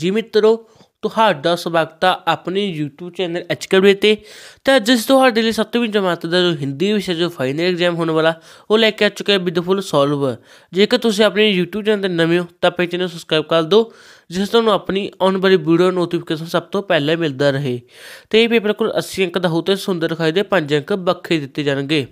ਜੀ ਮਿੱਤਰੋ ਤੁਹਾਡਾ ਸਵਾਗਤ ਆ ਆਪਣੇ YouTube ਚੈਨਲ ਐਚਕਵੇ ਤੇ ਤਾਂ ਜਿਸ ਤੁਹਾਡੇ ਲਈ ਸੱਤਵੀਂ ਜਮਾਤ ਦਾ ਜੋ ਹਿੰਦੀ ਵਿਸ਼ਾ ਜੋ ਫਾਈਨਲ ਐਗਜ਼ਾਮ ਹੋਣ ਵਾਲਾ ਉਹ ਲੈ ਕੇ ਆ ਚੁੱਕੇ ਵਿਦ ਫੁੱਲ ਸੋਲਵਰ ਜੇਕਰ ਤੁਸੀਂ ਆਪਣੇ YouTube ਚੈਨਲ ਤੇ ਨਵੇਂ ਹੋ ਤਾਂ ਪੇਜ ਨੂੰ ਸਬਸਕ੍ਰਾਈਬ ਕਰ ਦਿਓ ਜਿਸ ਤੋਂ ਤੁਹਾਨੂੰ ਆਪਣੀ ਆਉਣ ਵਾਲੀ ਵੀਡੀਓ ਨੋਟੀਫਿਕੇਸ਼ਨ ਸਭ ਤੋਂ ਪਹਿਲਾਂ ਮਿਲਦਾ ਰਹੇ ਤੇ ਇਹ ਪੇਪਰ ਕੋਲ 80 ਅੰਕ ਦਾ ਹੋ ਤੇ ਸੁੰਦਰ ਖਾਈ ਦੇ 5 ਅੰਕ ਬੱਖੇ ਦਿੱਤੇ ਜਾਣਗੇ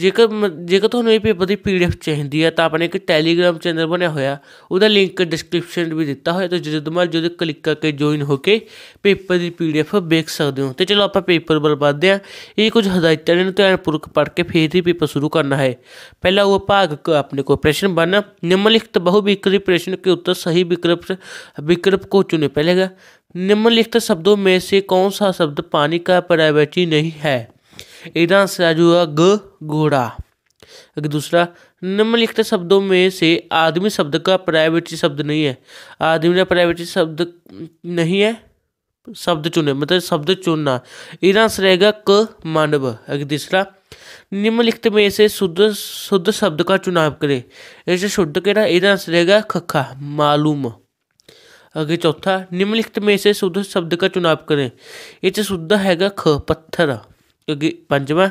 ਜੇਕਰ ਜੇਕਰ ਤੁਹਾਨੂੰ ਇਹ ਪੇਪਰ ਦੀ ਪੀਡੀਐਫ ਚਾਹੀਦੀ ਹੈ ਤਾਂ ਆਪਣੇ ਇੱਕ ਟੈਲੀਗ੍ਰਾਮ ਚੈਨਲ ਬਣਿਆ ਹੋਇਆ ਉਹਦਾ ਲਿੰਕ ਡਿਸਕ੍ਰਿਪਸ਼ਨ ਵੀ ਦਿੱਤਾ ਹੋਇਆ ਤੁਸੀਂ ਜਦੋਂ ਮਰਜ਼ੀ ਉਹਦੇ ਕਲਿੱਕ ਕਰਕੇ ਜੁਆਇਨ ਹੋ ਕੇ ਪੇਪਰ ਦੀ ਪੀਡੀਐਫ ਵੇਖ ਸਕਦੇ ਹੋ ਤੇ ਚਲੋ ਆਪਾਂ ਪੇਪਰ ਵੱਲ ਵੱਧਦੇ ਹਾਂ ਇਹ ਕੁਝ ਹਦਾਇਤਾਂ ਨੇ ਧਿਆਨਪੂਰਕ ਪੜ੍ਹ ਕੇ ਫੇਰ ਹੀ ਪੇਪਰ ਸ਼ੁਰੂ ਕਰਨਾ ਹੈ पहला वो भाग का अपने को प्रश्न बनना निम्नलिखित बहुविकल्प प्रश्न के उत्तर सही विकल्प विकल्प को चुने पहलेगा निम्नलिखित शब्दों में से कौन सा शब्द पानी का पर्यायवाची नहीं है ईरान से राजू हुआ ग घोड़ा दूसरा निम्नलिखित शब्दों में से आदमी शब्द का प्राइवेटी शब्द नहीं है आदमी का प्राइवेटी शब्द नहीं है शब्द चुने मतलब शब्द चुनना ईरान से रहेगा क मानव अगर तीसरा निम्नलिखित में से शुद्ध शुद्ध शब्द का चुनाव करें ऐसे शुद्ध के ना ईरान से रहेगा खखा मालूम अगर चौथा निम्नलिखित में से शुद्ध शब्द का चुनाव करें इसे शुद्ध हैगा ख पत्थर पंचवा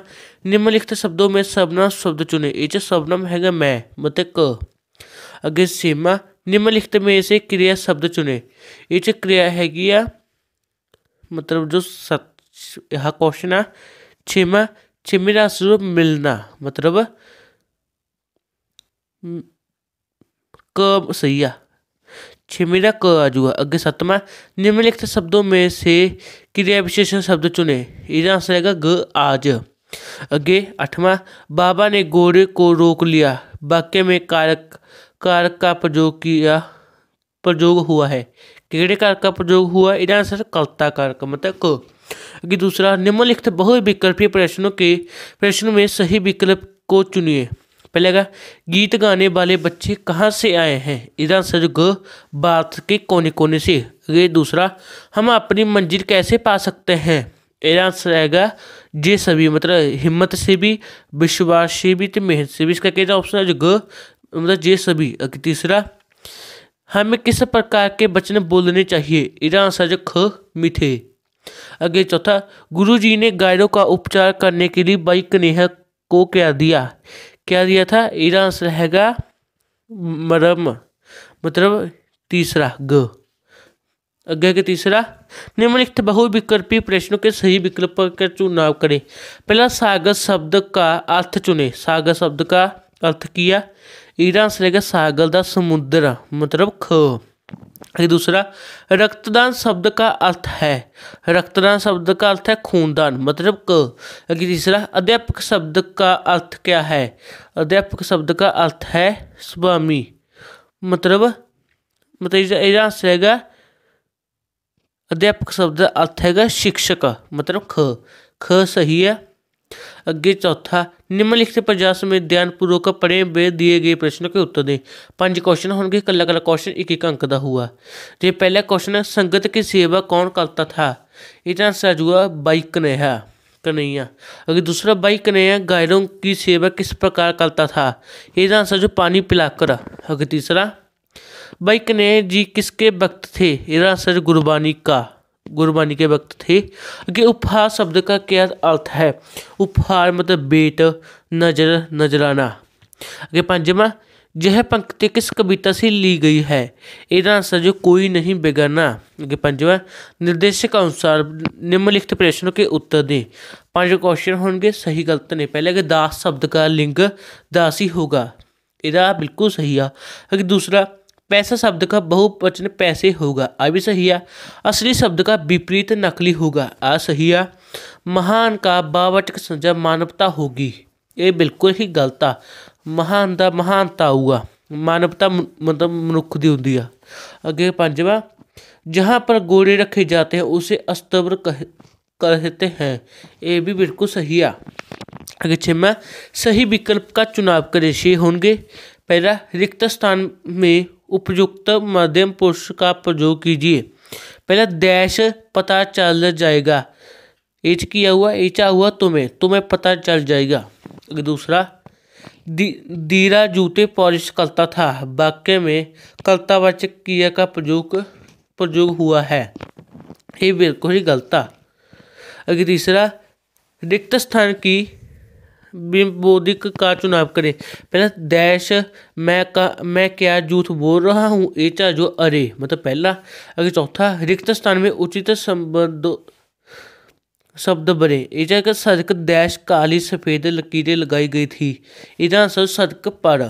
निम्नलिखित शब्दों में सबना शब्द चुने इस सबनम हैगा मैं मत क अगे सीमा निम्नलिखित में से क्रिया शब्द चुने इस क्रिया हैगी मतलब जो सत यह क्वेश्चन है छिमा छिमी का स्वरूप मिलना मतलब क सही है छिमिरा हुआ अगे सतमा निम्नलिखित शब्दों में से क्रिया विशेषण शब्द चुने इधर आंसर रहेगा ग आज अगे अठवा बाबा ने घोड़े को रोक लिया वाक्य में कारक कारक का प्रयोग किया प्रयोग हुआ है किड़े कारक का प्रयोग हुआ इधर आंसर कलता कारक मतलब क अगे दूसरा निम्नलिखित बहुविकल्पीय प्रश्नों के प्रश्नों में सही विकल्प को चुनिए पहले का गीत गाने वाले बच्चे कहाँ से आए हैं इधर सर ग भारत के कोने कोने से ये दूसरा हम अपनी मंजिल कैसे पा सकते हैं एरा रहेगा जे सभी मतलब हिम्मत से भी विश्वास से भी तो मेहनत से भी इसका कहता ऑप्शन है जो ग मतलब जे सभी तीसरा हमें किस प्रकार के वचन बोलने चाहिए इरा आंसर ख मिथे आगे चौथा गुरुजी ने गायरों का उपचार करने के लिए बाइक नेहा को क्या दिया क्या दिया था ईरान से रहेगा मरम मतलब तीसरा ग अग्रह के तीसरा निम्नलिखित बहुविकल्पी प्रश्नों के सही विकल्प का चुनाव करें पहला सागर शब्द का अर्थ चुने सागर शब्द का अर्थ किया ईरान आंसर रहेगा सागर का समुद्र मतलब ख दूसरा रक्तदान शब्द का अर्थ है रक्तदान शब्द का अर्थ है खूनदान मतलब क तीसरा अध्यापक शब्द का अर्थ क्या है अध्यापक शब्द का अर्थ है स्वामी मतलब मतलब यह आंसर हैगा अध्यापक शब्द का अर्थ हैगा शिक्षक मतलब ख ख सही है अगे चौथा निम्नलिखित प्रयास में ध्यानपूर्वक पढ़े वे दिए गए प्रश्नों के उत्तर दें ਪੰਜ ਕੁਐਸਚਨ ਹੋਣਗੇ कला ਇਕੱਲਾ ਕੁਐਸਚਨ एक ਇੱਕ ਅੰਕ ਦਾ ਹੋਊਗਾ ਜੇ ਪਹਿਲਾ ਕੁਐਸਚਨ ਸੰਗਤ ਕੀ ਸੇਵਾ ਕੌਣ ਕਰਤਾ ਥਾ ਇਹਦਾ ਆਨਸਰ ਆ ਜੂਗਾ बाई ਕਨੇਹਾ कन्हैया अगर दूसरा बाई कन्हैया गायरों की सेवा किस प्रकार करता था ये आंसर जो पानी पिलाकर अगर तीसरा बाई कन्हैया जी किसके वक्त थे ये आंसर गुरबानी का गुरबाणी के वक्त थे कि उपहार शब्द का क्या अर्थ है उपहार मतलब बेट नजर नजराना अगे पंजा यह पंक्ति किस कविता से ली गई है इसका आंसर जो कोई नहीं बेगाना आगे पंजा निर्देशक अनुसार निम्नलिखित प्रश्न के उत्तर दें पांच क्वेश्चन होंगे सही गलत ने पहले दास शब्द का लिंग दास ही होगा यदा बिल्कुल सही है दूसरा पैसा शब्द का बहुवचन पैसे होगा अविसहिया असली शब्द का विपरीत नकली होगा असहिया महान का बावटक संज्ञा मानवता होगी ये बिल्कुल ही गलत आ महान का महानता होगा मानवता मतलब मनुख की होंगी है अगे ਪੰਜਵਾਂ जहाँ पर गोड़े रखे जाते हैं उसे अस्तवर कह कहते हैं ये भी बिल्कुल सही आ अगर छमा सही विकल्प का चुनाव करे छे होंगे पहला रिक्त स्थान में उपयुक्त मध्यम पुरुष का प्रयोग कीजिए पहले डैश पता चल जाएगा एच किया हुआ एचा हुआ तुम्हें तुम्हें पता चल जाएगा दूसरा दी, दीरा जूते पॉलिश करता था वाक्य में कर्तावाचक क्रिया का प्रयोग प्रयोग हुआ है ये बिल्कुल ही गलता अगर तीसरा रिक्त स्थान की विबोधिक का चुनाव करें पहला दैश मैं का मैं क्या झूठ बोल रहा हूँ एचा जो अरे मतलब पहला अगर चौथा रिक्त स्थान में उचित संबंध शब्द बने एजा का सड़क दैश काली सफेद लकीरें लगाई गई थी इधर आंसर सड़क पर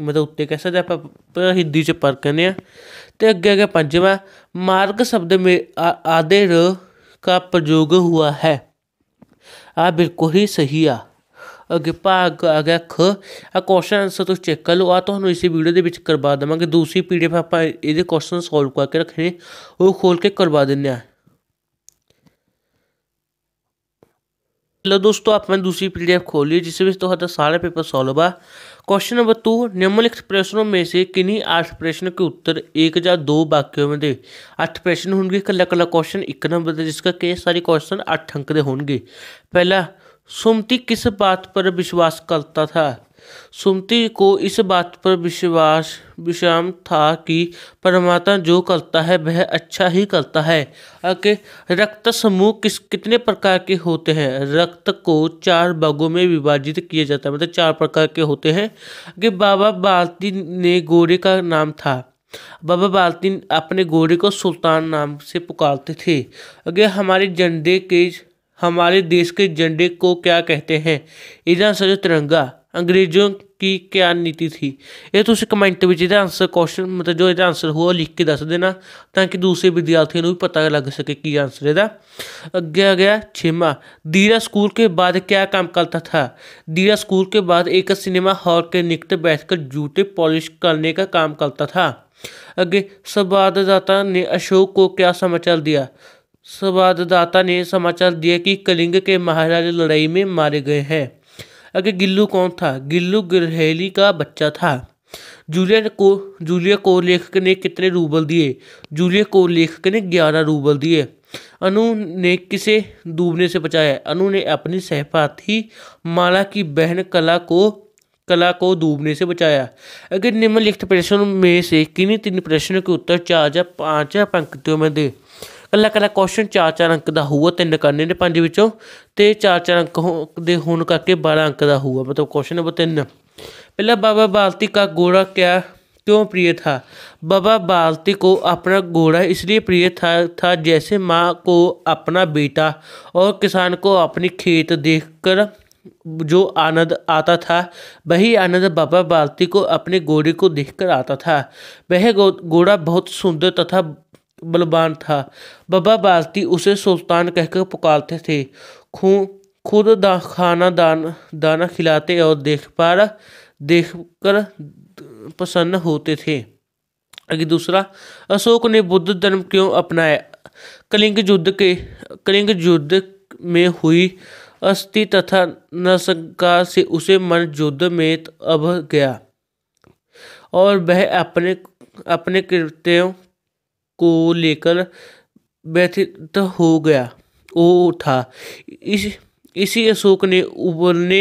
मतलब उत्ते कैसा जब आप हिंदी से पर कहने तो अगे अगे पंजवा मार्ग शब्द में आधे र का प्रयोग हुआ है आ बिल्कुल ही सही आ ਅਗਿਪਾ ਅਗਾ ਖ ਆ ਕੁਐਸਚਨ ਆਨਸਰ ਤੁਸੀਂ ਚੈੱਕ ਕਰ ਲਓ ਆ ਤੁਹਾਨੂੰ ਇਸੇ ਵੀਡੀਓ करवा देवे दूसरी पी डी एफ आप ये ਕੁਐਸਚਨ सोल्व करके रखने वो खोल के करवा दें ਆ हेलो दोस्तों आप मैंने दूसरी पीडीएफ खोली जिस बीच तो हमारा सारा पेपर सोल्व आ क्वेश्चन नंबर टू निम्नलिखित प्रश्नों में से किन्हीं आठ प्रश्न के उत्तर एक या दो वाक्यों में दे आठ प्रश्न होंगे कला कला क्वेश्चन एक नंबर जिसका कई सारे क्वेश्चन अठ अंक के होंगे पहला सुमति किस बात पर विश्वास करता था सुमति को इस बात पर विश्वास विश्राम था कि परमात्मा जो करता है वह अच्छा ही करता है आगे रक्त समूह किस कितने प्रकार के होते हैं रक्त को चार भागों में विभाजित किया जाता है मतलब चार प्रकार के होते हैं कि बाबा भारती ने गोरे का नाम था बाबा बालती अपने गोरे को सुल्तान नाम से पुकारते थे आगे हमारे झंडे के हमारे देश के झंडे को क्या कहते हैं इधर सर तिरंगा अंग्रेजों की क्या नीति थी ये तुम कमेंट में आंसर क्वेश्चन मतलब जो ये आंसर हुआ लिख के दस देना ताकि दूसरे विद्यार्थियों को भी पता लग सके कि आंसर यदा अगर आ गया छेमा दीरा स्कूल के बाद क्या काम करता था दीरा स्कूल के बाद एक सिनेमा हॉल के निकट बैठकर जूते पॉलिश करने का काम करता था अगे संवाददाता ने अशोक को क्या समाचार दिया संवाददाता ने समाचार दिया कि कलिंग के महाराज लड़ाई में मारे गए हैं आगे गिल्लू कौन था गिल्लू गिरहेली का बच्चा था जूलिया को जूलिया को लेखक ने कितने रूबल दिए जूलिया को लेखक ने ग्यारह रूबल दिए अनु ने किसे डूबने से बचाया अनु ने अपनी सहपाठी माला की बहन कला को कला को डूबने से बचाया अगर निम्नलिखित प्रश्नों में से किन्हीं तीन प्रश्नों के उत्तर चार या पाँच या पंक्तियों में दे कला कला क्वेश्चन चार चार अंक का ਹੋਊਗਾ तीन करने ने पांचों तो चार चार अंक हो दे ਹੋਣ ਕਰਕੇ 12 ਅੰਕ ਦਾ ਹੋਊਗਾ ਮਤਲਬ ਕੁਐਸਚਨ ਨੰਬਰ 3 ਪਹਿਲਾ ਬਾਬਾ ਬਾਲਤੀ ਕਾ ਗੋੜਾ क्यों प्रिय था बाबा बालती को अपना घोड़ा इसलिए प्रिय था था जैसे माँ को अपना बेटा और किसान को अपनी खेत देखकर जो आनंद आता था वही आनंद बाबा बालती को अपने घोड़े को देखकर आता था वह घोड़ा बहुत सुंदर तथा बलवान था बाबा बागती उसे सुल्तान कहकर पुकारते थे खू खुद दा, खाना दान दाना खिलाते और देख पार देख कर प्रसन्न होते थे आगे दूसरा अशोक ने बुद्ध धर्म क्यों अपनाया कलिंग युद्ध के कलिंग युद्ध में हुई अस्थि तथा नरसंकार से उसे मन युद्ध में अब गया और वह अपने अपने कृत्यों को लेकर व्यथित हो गया वो था इस इसी अशोक ने उबरने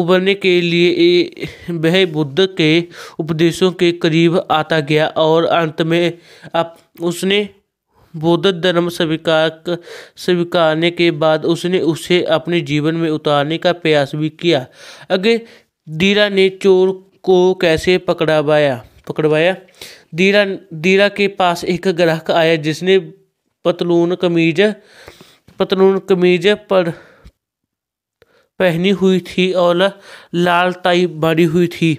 उबरने के लिए वह बुद्ध के उपदेशों के करीब आता गया और अंत में अब उसने बौद्ध धर्म स्वीकार स्वीकारने के बाद उसने उसे अपने जीवन में उतारने का प्रयास भी किया अगे दीरा ने चोर को कैसे पकड़ावाया पकड़वाया पकड़वाया दीरा दीरा के पास एक ग्राहक आया जिसने पतलून कमीज पतलून कमीज पर पहनी हुई थी और लाल टाई बांधी हुई थी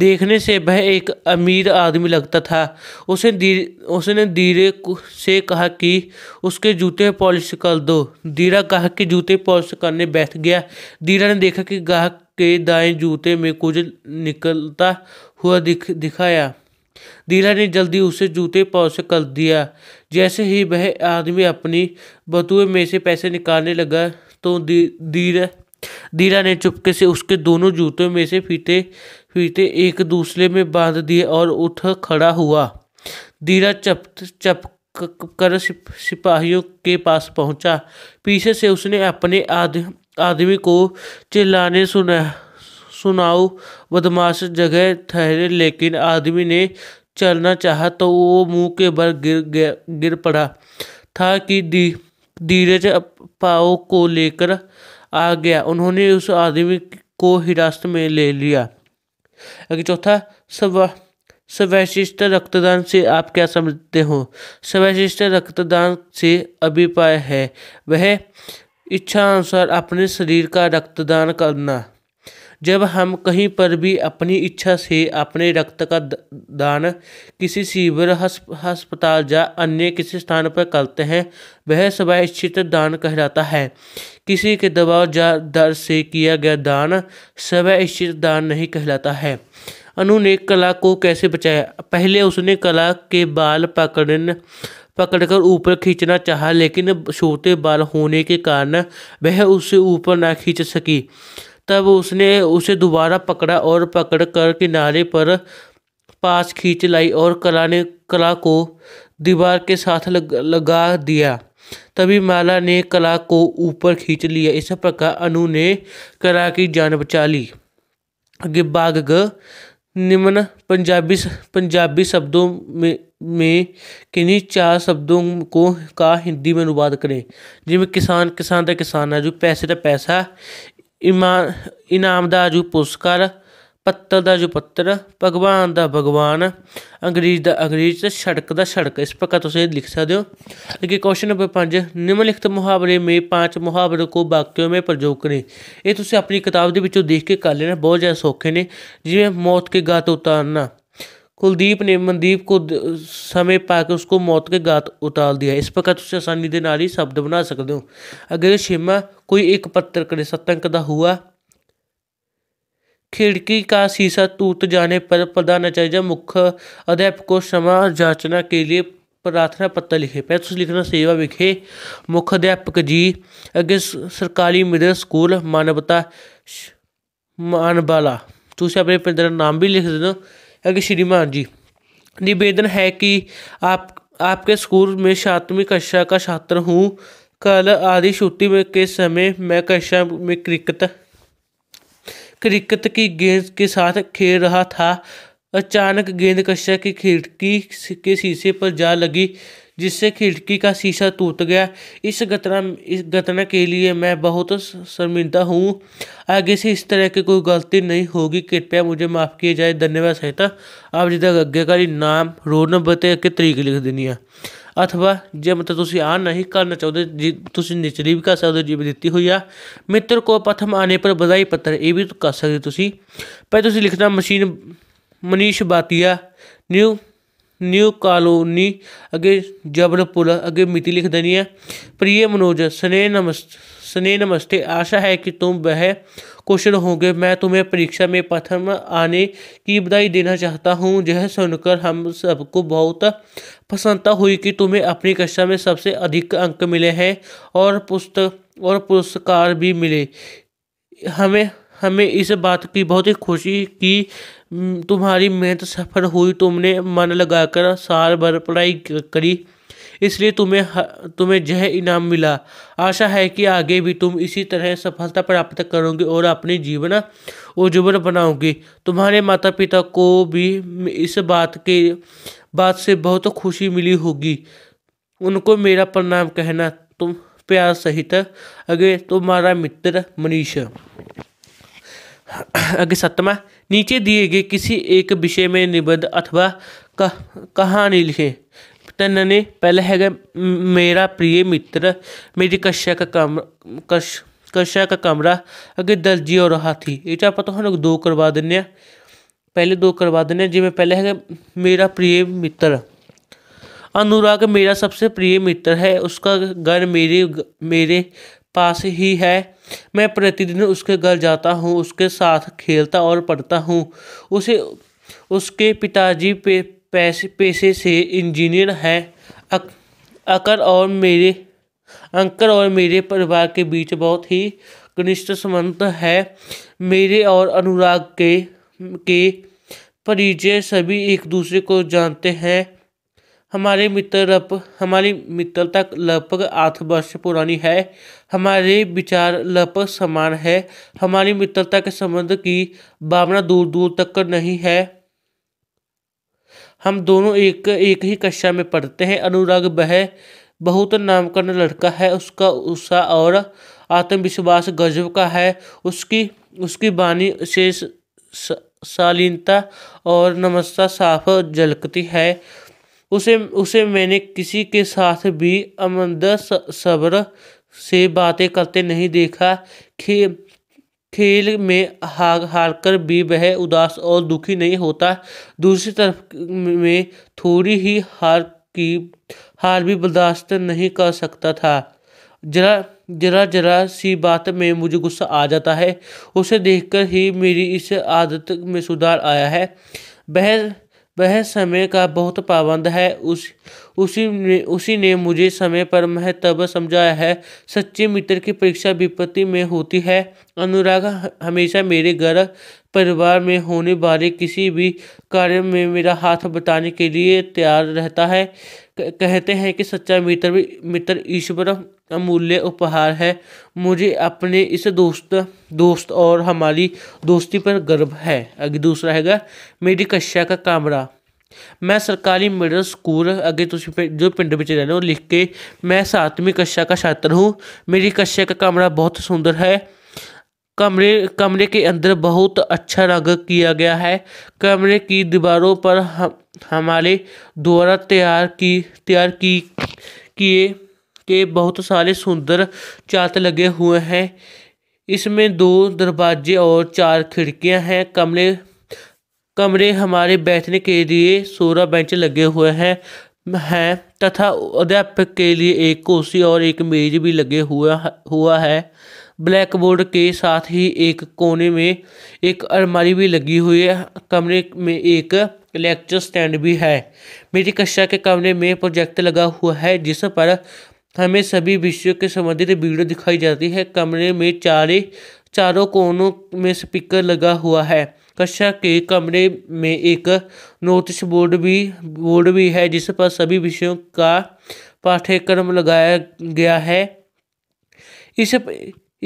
देखने से वह एक अमीर आदमी लगता था उसने दीर, उसने धीरे से कहा कि उसके जूते पॉलिश कर दो दीरा गाहक के जूते पॉलिश करने बैठ गया दीरा ने देखा कि गाहक के दाएं जूते में कुछ निकलता हुआ दिख दिखाया दीला ने जल्दी उसे जूते पाँव से कर दिया जैसे ही वह आदमी अपनी बतुए में से पैसे निकालने लगा तो दी दीला दीला ने चुपके से उसके दोनों जूतों में से फीते फीते एक दूसरे में बांध दिए और उठ खड़ा हुआ दीला चप चप कर सिपाहियों के पास पहुंचा पीछे से उसने अपने आदमी को चिल्लाने सुना सुनाऊ बदमाश जगह ठहरे लेकिन आदमी ने चलना चाहा तो वो मुंह के बल गिर गिर पड़ा था कि दी धीरज पाओ को लेकर आ गया उन्होंने उस आदमी को हिरासत में ले लिया अगर चौथा सवा स्वैशिष्ट रक्तदान से आप क्या समझते हो स्वैशिष्ट रक्तदान से अभिप्राय है वह इच्छा अनुसार अपने शरीर का रक्तदान करना जब हम कहीं पर भी अपनी इच्छा से अपने रक्त का दान किसी शिविर अस्पताल या अन्य किसी स्थान पर करते हैं वह स्वैच्छिक दान कहलाता है किसी के दबाव या दर से किया गया दान स्वैच्छिक दान नहीं कहलाता है अनु ने कला को कैसे बचाया पहले उसने कला के बाल पकड़ने पकड़कर ऊपर खींचना चाहा लेकिन छोटे बाल होने के कारण वह उससे ऊपर ना खींच सकी तब उसने उसे दोबारा पकड़ा और पकड़ कर किनारे पर पास खींच लाई और कला ने कला को दीवार के साथ लग, लगा दिया तभी माला ने कला को ऊपर खींच लिया इस प्रकार अनु ने कला की जान बचा ली आगे बाघ निम्न पंजाबी पंजाबी शब्दों में में किन्हीं चार शब्दों को का हिंदी में अनुवाद करें जिमें किसान किसान का किसान है जो पैसे का पैसा ਇਮਾ ਇਨਾਮ ਦਾ ਜੋ ਪੁਰਸਕਾਰ ਪੱਤਰ ਦਾ ਜੋ ਪੱਤਰ ਭਗਵਾਨ ਦਾ ਭਗਵਾਨ ਅੰਗਰੇਜ਼ ਦਾ ਅੰਗਰੇਜ਼ ਤੇ ਸੜਕ ਦਾ ਸੜਕ ਇਸ ਪ੍ਰਕਾਰ ਤੁਸੀਂ ਲਿਖ ਸਕਦੇ ਹੋ हो ਕੁਐਸਚਨ ਨੰਬਰ 5 ਨਿਮਨ ਲਿਖਤ ਮੁਹਾਵਰੇ ਮੇ ਪੰਜ ਮੁਹਾਵਰੇ ਕੋ ਵਾਕਿਓ ਮੇ ਪ੍ਰਯੋਗ ਕਰੇ ਇਹ ਤੁਸੀਂ ਆਪਣੀ ਕਿਤਾਬ ਦੇ ਵਿੱਚੋਂ ਦੇਖ ਕੇ ਕਰ ਲੈਣਾ ਬਹੁਤ ਜ਼ਿਆਦਾ ਸੌਖੇ ਨੇ ਜਿਵੇਂ ਮੌਤ ਕੇ ਗਾਤ ਉਤਾਰਨਾ ਕੁਲਦੀਪ ਨੇ ਮਨਦੀਪ ਕੋ ਸਮੇਂ ਪਾ ਕੇ ਉਸਕੋ ਮੌਤ ਕੇ ਗਾਤ ਉਤਾਲ ਦਿਆ ਇਸ ਪਕਾ ਤੁਸੀਂ ਆਸਾਨੀ ਦੇ ਨਾਲ ਹੀ ਸ਼ਬਦ ਬਣਾ ਸਕਦੇ ਹੋ ਅਗਰ ਸ਼ੇਮਾ ਕੋਈ ਇੱਕ ਪੱਤਰ ਕਰੇ ਸਤੰਕ ਦਾ ਹੁਆ ਖਿੜਕੀ ਕਾ ਸੀਸਾ ਤੂਤ ਜਾਣੇ ਪਰ ਪਦਾ ਨਾ ਚਾਹੀਜਾ ਮੁਖ ਅਧਿਆਪਕ ਕੋ ਸਮਾ ਜਾਚਨਾ ਕੇ ਲਈ ਪ੍ਰਾਰਥਨਾ ਪੱਤਰ ਲਿਖੇ ਪੈ ਤੁਸੀਂ ਲਿਖਣਾ ਸੇਵਾ ਵਿਖੇ ਮੁਖ ਅਧਿਆਪਕ ਜੀ ਅਗੇ ਸਰਕਾਰੀ ਮਿਡਲ ਸਕੂਲ ਮਾਨਵਤਾ ਮਾਨਬਾਲਾ ਤੁਸੀਂ ਆਪਣੇ ਪਿੰਦਰ ਨਾਮ ਵੀ ਲਿਖ ਦਿਓ कि श्रीमान जी निवेदन है कि आप आपके स्कूल में सातवीं कक्षा का छात्र हूँ कल आधी छुट्टी में के समय मैं कक्षा में क्रिकेट क्रिकेट की गेंद के साथ खेल रहा था अचानक गेंद कक्षा की खिड़की के शीशे पर जा लगी जिससे खिड़की का शीशा टूट गया इस घटना इस घटना के लिए मैं बहुत शर्मिंदा हूँ आगे से इस तरह की कोई गलती नहीं होगी कृपया मुझे माफ़ किया जाए धन्यवाद सहिता आप जिदा अगे का नाम रोड नंबर ਤੇ ਇੱਕ ਤਰੀਕ ਲਿਖ ਦੇਣੀ ਆ ਅਥਵਾ ਜੇ ਮਤਲਬ ਤੁਸੀਂ ਆ ਨਹੀਂ ਕਰਨਾ ਚਾਹੁੰਦੇ ਜੀ ਤੁਸੀਂ ਨਿਚਲੀ ਵੀ ਕਰ ਸਕਦੇ ਹੋ ਜਿਵੇਂ ਦਿੱਤੀ ਹੋਈ ਆ ਮਿੱਤਰ ਕੋ ਪ੍ਰਥਮ ਆਨੇ ਪਰ ਵਧਾਈ ਪੱਤਰ ਇਹ ਵੀ ਕਰ ਸਕਦੇ ਤੁਸੀਂ ਪਰ ਤੁਸੀਂ ਲਿਖਣਾ machine Manish Bhatia new new colony अगे जबलपुर अगे मिति लिख देनी है प्रिय मनोज स्नेह नमस्ते स्नेह नमस्ते आशा है कि तुम वह कुशल होंगे मैं तुम्हें परीक्षा में प्रथम आने की बधाई देना चाहता हूँ यह सुनकर हम सबको बहुत प्रसन्नता हुई कि तुम्हें अपनी कक्षा में सबसे अधिक अंक मिले हैं और पुस्तक और पुरस्कार भी मिले हमें हमें इस बात की बहुत ही खुशी की हम्म, तुम्हारी मेहनत सफल हुई तुमने मन लगाकर साल भर पढ़ाई करी इसलिए तुम्हें तुम्हें यह इनाम मिला आशा है कि आगे भी तुम इसी तरह सफलता प्राप्त करोगे और अपने जीवन उज्जवल बनाओगे तुम्हारे माता पिता को भी इस बात के बात से बहुत खुशी मिली होगी उनको मेरा प्रणाम कहना तुम प्यार सहित अगे तुम्हारा मित्र मनीष आगे सप्तमा नीचे दिए गए किसी एक विषय में निबंध अथवा कहानी लिखे तन पहले पहला है मेरा प्रिय मित्र मेरी कश्या का कम कश कशा का कमरा अगे दर्जी और हाथी ये आप तो दो करवा दें पहले दो करवा दें जिमें पहले है मेरा प्रिय मित्र अनुराग मेरा सबसे प्रिय मित्र है उसका घर मेरे मेरे पास ही है मैं प्रतिदिन उसके घर जाता हूँ उसके साथ खेलता और पढ़ता हूँ उसे उसके पिताजी पे पैसे पैसे से इंजीनियर हैं अक, अकर और मेरे अंकल और मेरे परिवार के बीच बहुत ही घनिष्ठ संबंध है मेरे और अनुराग के के परिचय सभी एक दूसरे को जानते हैं मित्र लप हमारी मित्रता लगभग आठ वर्ष पुरानी है हमारे विचार लगभग समान है हमारी मित्रता के संबंध की भावना दूर दूर तक नहीं है हम दोनों एक एक ही कक्षा में पढ़ते हैं अनुराग वह बहुत नामकरण लड़का है उसका उत्साह और आत्मविश्वास गजब का है उसकी उसकी वाणी से शालीनता और नमस्ता साफ झलकती है उसे उसे मैंने किसी के साथ भी अमंद सब्र से बातें करते नहीं देखा खे खेल में हार हार कर भी वह उदास और दुखी नहीं होता दूसरी तरफ में थोड़ी ही हार की हार भी बर्दाश्त नहीं कर सकता था जरा जरा जरा सी बात में मुझे गुस्सा आ जाता है उसे देखकर ही मेरी इस आदत में सुधार आया है वह वह समय का बहुत पाबंद है उस उसी ने उसी ने मुझे समय पर महत्व समझाया है सच्चे मित्र की परीक्षा विपत्ति में होती है अनुराग हमेशा मेरे घर परिवार में होने वाले किसी भी कार्य में मेरा हाथ बताने के लिए तैयार रहता है कहते हैं कि सच्चा मित्र मित्र ईश्वर अमूल्य उपहार है मुझे अपने इस दोस्त दोस्त और हमारी दोस्ती पर गर्व है अगे दूसरा हैगा मेरी कक्षा का कमरा ਮੈਂ ਸਰਕਾਰੀ ਮਿਡਲ ਸਕੂਲ ਅੱਗੇ ਤੁਸੀਂ जो पिंड ਵਿੱਚ ਰਹਿੰਦੇ ਹੋ लिख के मैं सातवीं कक्षा का छात्र हूँ मेरी कक्षा का कमरा बहुत सुंदर है कमरे कमरे के अंदर बहुत अच्छा रंग किया गया है कमरे की दीवारों पर हम हमारे द्वारा तैयार की तैयार की किए के बहुत सारे सुंदर चार्ट लगे हुए हैं इसमें दो दरवाजे और चार खिड़कियां हैं कमरे कमरे हमारे बैठने के लिए सोलह बेंच लगे हुए हैं हैं तथा अध्यापक के लिए एक कुर्सी और एक मेज भी लगे हुआ हुआ है ब्लैक बोर्ड के साथ ही एक कोने में एक अलमारी भी लगी हुई है कमरे में एक लेक्चर स्टैंड भी है मेरी कक्षा के कमरे में प्रोजेक्ट लगा हुआ है जिस पर हमें सभी विषयों के संबंधित वीडियो दिखाई जाती है कमरे में चारे चारों कोनों में स्पीकर लगा हुआ है कक्षा के कमरे में एक नोटिस बोर्ड भी बोर्ड भी है जिस पर सभी विषयों का पाठ्यक्रम लगाया गया है इस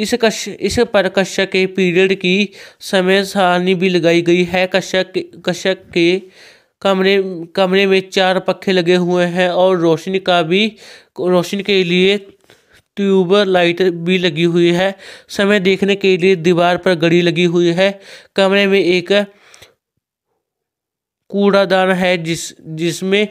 इस कक्ष इस पर कक्षा के पीरियड की समय सारणी भी लगाई गई है कक्षा के कक्षा के कमरे कमरे में चार पंखे लगे हुए हैं और रोशनी का भी रोशनी के लिए ट्यूब लाइट भी लगी हुई है समय देखने के लिए दीवार पर घड़ी लगी हुई है कमरे में एक कूड़ादान है जिस जिसमें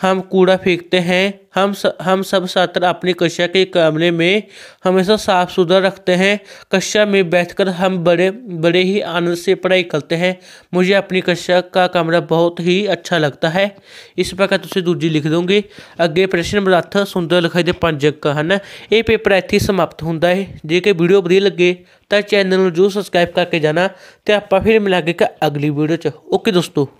हम कूड़ा फेंकते हैं हम स, हम सब छात्र अपनी कक्षा के कमरे में हमेशा साफ सुथरा रखते हैं कक्षा में बैठकर हम बड़े बड़े ही आनंद से पढ़ाई करते हैं मुझे अपनी कक्षा का कमरा बहुत ही अच्छा लगता है इस प्रकार तुझे दूजी लिख दूंगी अगे प्रश्न ਪਦਾਰਥ सुंदर लिखाई ਦੇ ਪੰਜ ਅੰਕ ਹਨ ਇਹ पेपर ਇੱਥੇ ਸਮਾਪਤ ਹੁੰਦਾ ਹੈ वीडियो ਕਿ लगे तो चैनल ਤਾਂ ਚੈਨਲ ਨੂੰ ਜਰੂਰ ਸਬਸਕ੍ਰਾਈਬ ਕਰਕੇ ਜਾਣਾ ਤੇ ਆਪਾਂ ਫਿਰ ਮਿਲਾਂਗੇ ਇੱਕ ਅਗਲੀ ਵੀਡੀਓ